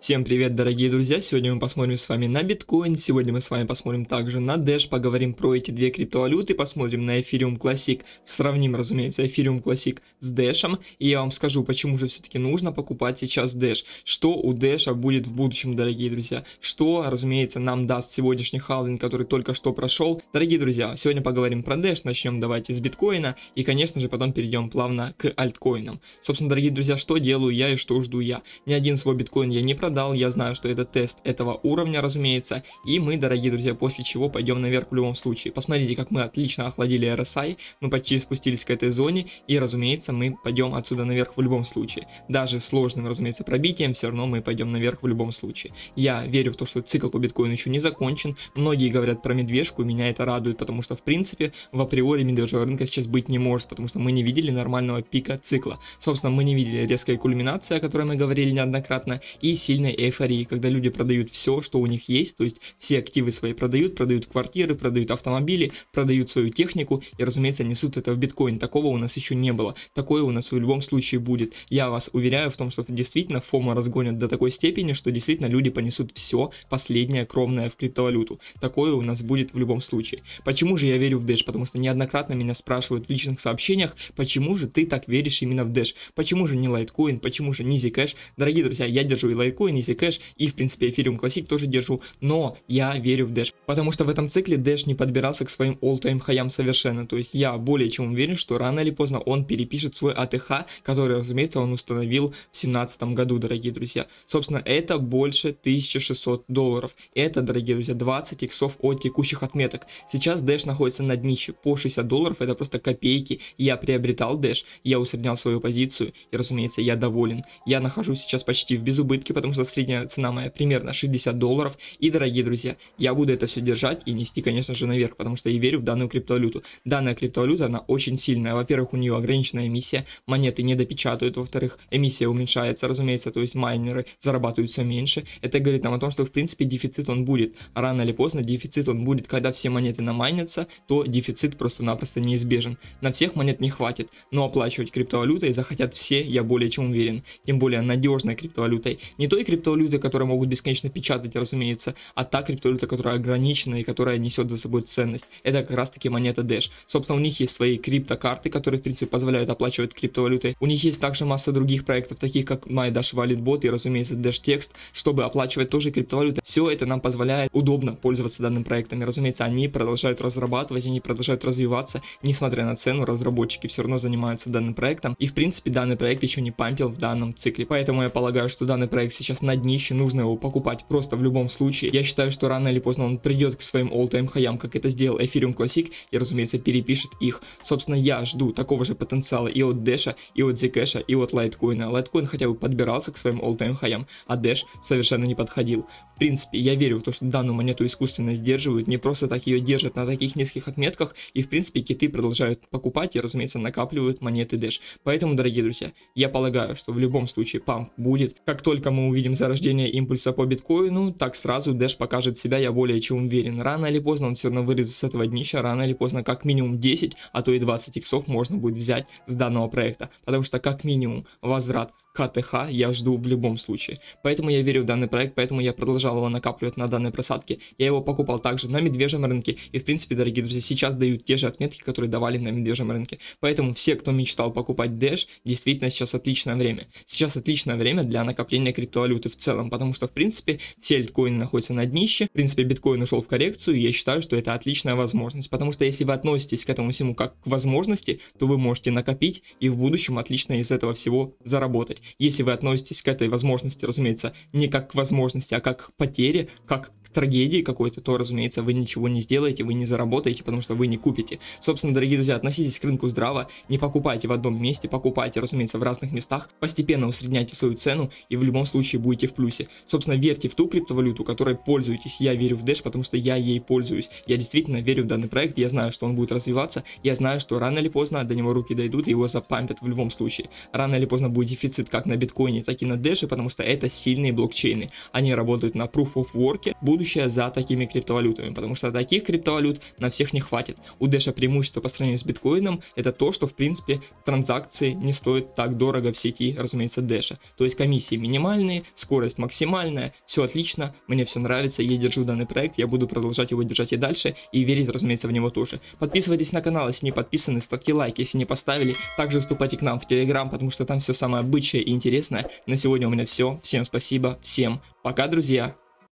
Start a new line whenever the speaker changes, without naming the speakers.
Всем привет, дорогие друзья! Сегодня мы посмотрим с вами на биткоин, сегодня мы с вами посмотрим также на Dash, поговорим про эти две криптовалюты, посмотрим на Ethereum Classic, сравним, разумеется, Ethereum Classic с Dash, и я вам скажу, почему же все-таки нужно покупать сейчас Dash, что у Dash а будет в будущем, дорогие друзья, что, разумеется, нам даст сегодняшний халвинг, который только что прошел. Дорогие друзья, сегодня поговорим про Dash, начнем давайте с биткоина, и, конечно же, потом перейдем плавно к альткоинам. Собственно, дорогие друзья, что делаю я и что жду я? Ни один свой биткоин я не продаю, дал я знаю, что это тест этого уровня, разумеется, и мы, дорогие друзья, после чего пойдем наверх в любом случае. Посмотрите, как мы отлично охладили RSI, мы почти спустились к этой зоне, и, разумеется, мы пойдем отсюда наверх в любом случае. Даже сложным, разумеется, пробитием, все равно мы пойдем наверх в любом случае. Я верю в то, что цикл по биткоину еще не закончен, многие говорят про медвежку, меня это радует, потому что, в принципе, в априори медвежьего рынка сейчас быть не может, потому что мы не видели нормального пика цикла. Собственно, мы не видели резкой кульминации, о которой мы говорили неоднократно, и сильно сильной эйфории, когда люди продают все, что у них есть, то есть все активы свои продают, продают квартиры, продают автомобили, продают свою технику и, разумеется, несут это в биткоин. Такого у нас еще не было. Такое у нас в любом случае будет. Я вас уверяю в том, что действительно фома разгонят до такой степени, что действительно люди понесут все последнее кровное в криптовалюту. Такое у нас будет в любом случае. Почему же я верю в Dash? Потому что неоднократно меня спрашивают в личных сообщениях, почему же ты так веришь именно в Dash? Почему же не Litecoin? Почему же не Zcash? Дорогие друзья, я держу и Litecoin, биткоин, Easy Cash и, в принципе, эфириум классик тоже держу, но я верю в Dash, потому что в этом цикле Dash не подбирался к своим all-time хаям совершенно, то есть я более чем уверен, что рано или поздно он перепишет свой АТХ, который, разумеется, он установил в семнадцатом году, дорогие друзья. Собственно, это больше 1600 долларов. Это, дорогие друзья, 20 иксов от текущих отметок. Сейчас Dash находится на днище по 60 долларов, это просто копейки. Я приобретал Dash, я усреднял свою позицию, и, разумеется, я доволен. Я нахожусь сейчас почти в безубытке, потому что за средняя цена моя примерно 60 долларов. И, дорогие друзья, я буду это все держать и нести, конечно же, наверх, потому что я верю в данную криптовалюту. Данная криптовалюта, она очень сильная. Во-первых, у нее ограниченная эмиссия, монеты не допечатают. Во-вторых, эмиссия уменьшается, разумеется, то есть майнеры зарабатывают все меньше. Это говорит нам о том, что, в принципе, дефицит он будет. Рано или поздно дефицит он будет. Когда все монеты намайнятся, то дефицит просто-напросто неизбежен. На всех монет не хватит, но оплачивать криптовалютой захотят все, я более чем уверен. Тем более надежной криптовалютой. Не только криптовалюты, которые могут бесконечно печатать, разумеется, а та криптовалюта, которая ограничена и которая несет за собой ценность. Это как раз таки монета Dash. Собственно, у них есть свои криптокарты, которые, в принципе, позволяют оплачивать криптовалютой. У них есть также масса других проектов, таких как MyDash Wallet Bot и, разумеется, Dash Text, чтобы оплачивать тоже криптовалюты. Все это нам позволяет удобно пользоваться данным проектом. И, разумеется, они продолжают разрабатывать, они продолжают развиваться, несмотря на цену, разработчики все равно занимаются данным проектом. И, в принципе, данный проект еще не пампил в данном цикле. Поэтому я полагаю, что данный проект сейчас долларов на днище, нужно его покупать просто в любом случае. Я считаю, что рано или поздно он придет к своим all-time хаям, как это сделал Ethereum Classic, и, разумеется, перепишет их. Собственно, я жду такого же потенциала и от Dash, и от Zcash, и от Litecoin. А Litecoin хотя бы подбирался к своим all-time хаям, а Dash совершенно не подходил. В принципе, я верю в то, что данную монету искусственно сдерживают, не просто так ее держат на таких низких отметках, и, в принципе, киты продолжают покупать и, разумеется, накапливают монеты Dash. Поэтому, дорогие друзья, я полагаю, что в любом случае памп будет. Как только мы увидим наблюдим за импульса по биткоину, так сразу Dash покажет себя, я более чем уверен. Рано или поздно он все равно вырезает с этого днища, рано или поздно как минимум 10, а то и 20 иксов можно будет взять с данного проекта. Потому что как минимум возврат КТХ я жду в любом случае. Поэтому я верю в данный проект, поэтому я продолжал его накапливать на данной просадке. Я его покупал также на медвежьем рынке. И в принципе, дорогие друзья, сейчас дают те же отметки, которые давали на медвежьем рынке. Поэтому все, кто мечтал покупать Dash, действительно сейчас отличное время. Сейчас отличное время для накопления криптовалюты в целом, потому что в принципе все альткоины находятся на днище. В принципе, биткоин ушел в коррекцию, и я считаю, что это отличная возможность. Потому что если вы относитесь к этому всему как к возможности, то вы можете накопить и в будущем отлично из этого всего заработать если вы относитесь к этой возможности, разумеется, не как к возможности, а как к потере, как трагедии какой-то, то, разумеется, вы ничего не сделаете, вы не заработаете, потому что вы не купите. Собственно, дорогие друзья, относитесь к рынку здраво, не покупайте в одном месте, покупайте, разумеется, в разных местах, постепенно усредняйте свою цену и в любом случае будете в плюсе. Собственно, верьте в ту криптовалюту, которой пользуетесь. Я верю в Dash, потому что я ей пользуюсь. Я действительно верю в данный проект, я знаю, что он будет развиваться, я знаю, что рано или поздно до него руки дойдут и его запампят в любом случае. Рано или поздно будет дефицит как на биткоине, так и на Dash, потому что это сильные блокчейны. Они работают на Proof of Work, будут будущее за такими криптовалютами, потому что таких криптовалют на всех не хватит. У Дэша преимущество по сравнению с биткоином это то, что в принципе транзакции не стоят так дорого в сети, разумеется, Дэша. То есть комиссии минимальные, скорость максимальная, все отлично, мне все нравится, я держу данный проект, я буду продолжать его держать и дальше, и верить, разумеется, в него тоже. Подписывайтесь на канал, если не подписаны, ставьте лайк, если не поставили. Также вступайте к нам в Телеграм, потому что там все самое обычное и интересное. На сегодня у меня все. Всем спасибо, всем пока, друзья!